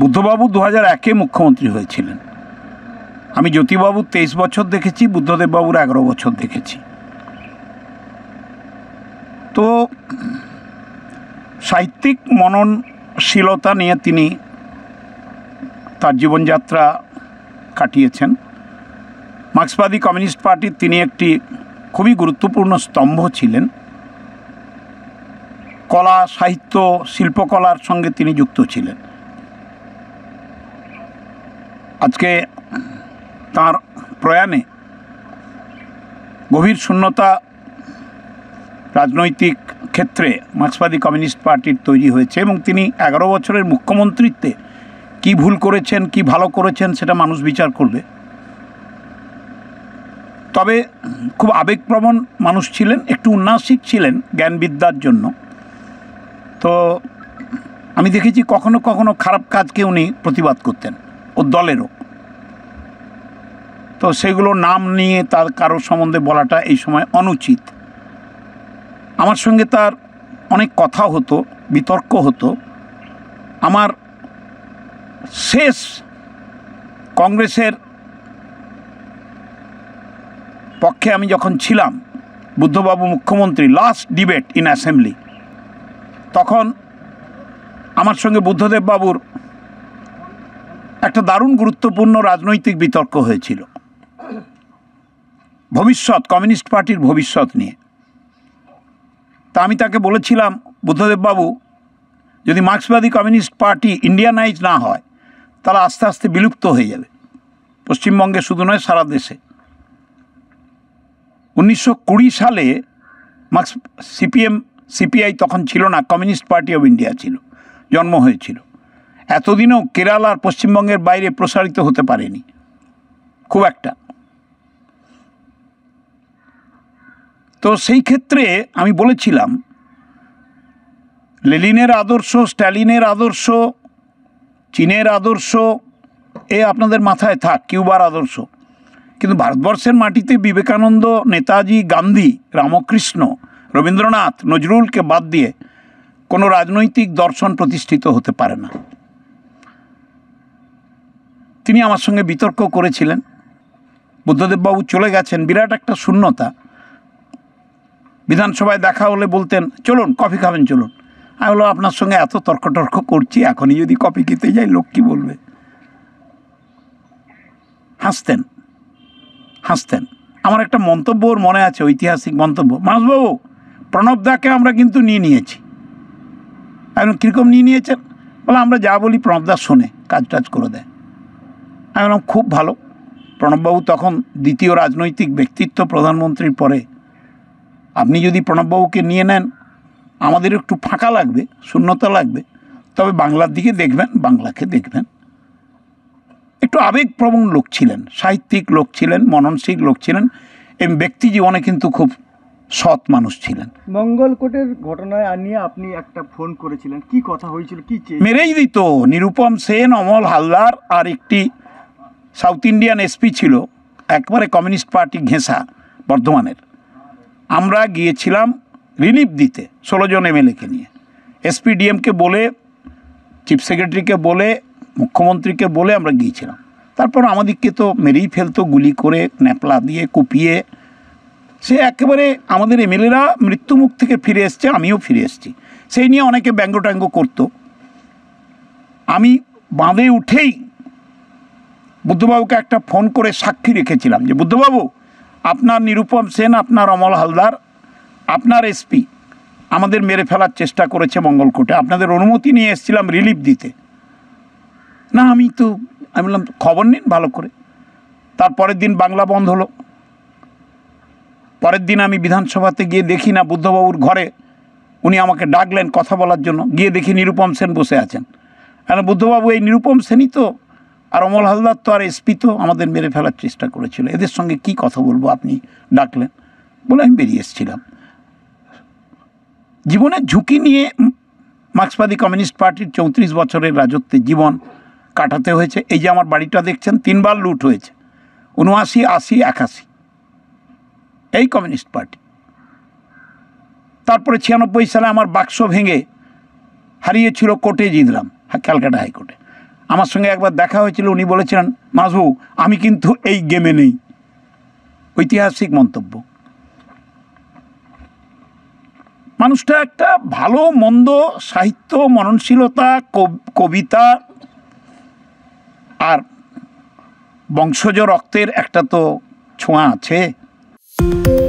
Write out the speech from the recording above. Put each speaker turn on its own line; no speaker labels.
বুদ্ধবাবু দু হাজার একে মুখ্যমন্ত্রী হয়েছিলেন আমি জ্যোতিবাবু তেইশ বছর দেখেছি বুদ্ধদেববাবুর এগারো বছর দেখেছি তো সাহিত্যিক মননশীলতা নিয়ে তিনি তার জীবনযাত্রা কাটিয়েছেন মার্ক্সবাদী কমিউনিস্ট পার্টির তিনি একটি খুবই গুরুত্বপূর্ণ স্তম্ভ ছিলেন কলা সাহিত্য শিল্পকলার সঙ্গে তিনি যুক্ত ছিলেন আজকে তার প্রয়াণে গভীর শূন্যতা রাজনৈতিক ক্ষেত্রে মার্ক্সবাদী কমিউনিস্ট পার্টির তৈরি হয়েছে এবং তিনি এগারো বছরের মুখ্যমন্ত্রীত্বে কি ভুল করেছেন কি ভালো করেছেন সেটা মানুষ বিচার করবে তবে খুব আবেগপ্রবণ মানুষ ছিলেন একটু উন্নাসিক ছিলেন জ্ঞানবিদ্যার জন্য তো আমি দেখেছি কখনো কখনো খারাপ কাজকে উনি প্রতিবাদ করতেন ও দলেরও তো সেগুলো নাম নিয়ে তার কারোর সম্বন্ধে বলাটা এই সময় অনুচিত আমার সঙ্গে তার অনেক কথা হতো বিতর্ক হতো আমার শেষ কংগ্রেসের পক্ষে আমি যখন ছিলাম বুদ্ধবাবু মুখ্যমন্ত্রী লাস্ট ডিবেট ইন অ্যাসেম্বলি তখন আমার সঙ্গে বুদ্ধদেব বাবুর একটা দারুণ গুরুত্বপূর্ণ রাজনৈতিক বিতর্ক হয়েছিল ভবিষ্যৎ কমিউনিস্ট পার্টির ভবিষ্যৎ নিয়ে তা আমি তাকে বলেছিলাম বুদ্ধদেববাবু যদি মার্ক্সবাদী কমিউনিস্ট পার্টি ইন্ডিয়ানাইজ না হয় তারা আস্তে আস্তে বিলুপ্ত হয়ে যাবে পশ্চিমবঙ্গে শুধু নয় সারা দেশে উনিশশো কুড়ি সালে মার্ক্স সিপিএম সিপিআই তখন ছিল না কমিউনিস্ট পার্টি অব ইন্ডিয়া ছিল জন্ম হয়েছিল এতদিনও কেরালা আর পশ্চিমবঙ্গের বাইরে প্রসারিত হতে পারেনি খুব একটা তো সেই ক্ষেত্রে আমি বলেছিলাম লেলিনের আদর্শ স্ট্যালিনের আদর্শ চীনের আদর্শ এ আপনাদের মাথায় থাক কিউবার আদর্শ কিন্তু ভারতবর্ষের মাটিতে বিবেকানন্দ নেতাজি গান্ধী রামকৃষ্ণ রবীন্দ্রনাথ নজরুলকে বাদ দিয়ে কোনো রাজনৈতিক দর্শন প্রতিষ্ঠিত হতে পারে না তিনি আমার সঙ্গে বিতর্ক করেছিলেন বুদ্ধদেববাবু চলে গেছেন বিরাট একটা শূন্যতা বিধানসভায় দেখা হলে বলতেন চলুন কফি খাবেন চলুন আমি বললাম আপনার সঙ্গে এত তর্ক টর্ক করছি এখনই যদি কপি খেতে যাই লোক কী বলবে হাসতেন হাসতেন আমার একটা মন্তব্য ওর মনে আছে ঐতিহাসিক মন্তব্য মানসবাবু প্রণব দাকে আমরা কিন্তু নিয়ে নিয়েছি এখন কীরকম নিয়ে নিয়েছেন বলে আমরা যা বলি প্রণব দা শোনে কাজ টাজ করে দেয় আমি বললাম খুব ভালো প্রণববাবু তখন দ্বিতীয় রাজনৈতিক ব্যক্তিত্ব প্রধানমন্ত্রীর পরে আপনি যদি প্রণববাবুকে নিয়ে নেন আমাদের একটু ফাঁকা লাগবে শূন্যতা লাগবে তবে বাংলার দিকে দেখবেন বাংলাকে দেখবেন একটু আবেগপ্রবণ লোক ছিলেন সাহিত্যিক লোক ছিলেন মননশীল লোক ছিলেন এবং ব্যক্তি জীবনে কিন্তু খুব সৎ মানুষ ছিলেন মঙ্গলকোটের ঘটনায় আনিয়ে আপনি একটা ফোন করেছিলেন কি কথা হয়েছিল কি মেরেই দিত নিরুপম সেন অমল হালদার আর একটি সাউথ ইন্ডিয়ান এসপি ছিল একবারে কমিউনিস্ট পার্টি ঘেঁষা বর্ধমানের আমরা গিয়েছিলাম রিলিফ দিতে ষোলোজন এমএলএকে নিয়ে এসপিডিএমকে বলে চিফ সেক্রেটারিকে বলে মুখ্যমন্ত্রীকে বলে আমরা গিয়েছিলাম তারপর আমাদেরকে তো মেরেই ফেলতো গুলি করে ন্যাপলা দিয়ে কুপিয়ে সে একেবারে আমাদের এমএলএরা মৃত্যুমুখ থেকে ফিরে এসছে আমিও ফিরে এসছি সেই নিয়ে অনেকে ব্যঙ্গট্যাঙ্গ করতো আমি বাঁধে উঠেই বুদ্ধবাবুকে একটা ফোন করে সাক্ষী রেখেছিলাম যে বুদ্ধবাবু আপনার নিরুপম সেন আপনার অমল হালদার আপনার এসপি আমাদের মেরে ফেলার চেষ্টা করেছে মঙ্গলকোটে আপনাদের অনুমতি নিয়ে এসেছিলাম রিলিফ দিতে না আমি তো আমি বললাম খবর নিন ভালো করে তারপরের দিন বাংলা বন্ধ হলো পরের দিন আমি বিধানসভাতে গিয়ে দেখি না বুদ্ধবাবুর ঘরে উনি আমাকে ডাকলেন কথা বলার জন্য গিয়ে দেখি নিরুপম সেন বসে আছেন কেন বুদ্ধবাবু এই নিরুপম সেনই তো আর অমল হালদার তো আর এসপি তো আমাদের মেরে ফেলার চেষ্টা করেছিল এদের সঙ্গে কি কথা বলবো আপনি ডাকলেন বলে আমি বেরিয়ে এসেছিলাম জীবনের ঝুঁকি নিয়ে মার্ক্সবাদী কমিউনিস্ট পার্টির চৌত্রিশ বছরের রাজত্বে জীবন কাটাতে হয়েছে এই যে আমার বাড়িটা দেখছেন তিনবার লুট হয়েছে উনআশি আশি একাশি এই কমিউনিস্ট পার্টি তারপরে ছিয়ানব্বই সালে আমার বাক্স ভেঙে হারিয়েছিল কোর্টে জিতলাম ক্যালকাটা হাইকোর্টে আমার সঙ্গে একবার দেখা হয়েছিল উনি বলেছিলেন মাসবাবু আমি কিন্তু এই গেমে নেই ঐতিহাসিক মন্তব্য মানুষটা একটা ভালো মন্দ সাহিত্য মননশীলতা কবিতা আর বংশজ রক্তের একটা তো ছোঁয়া আছে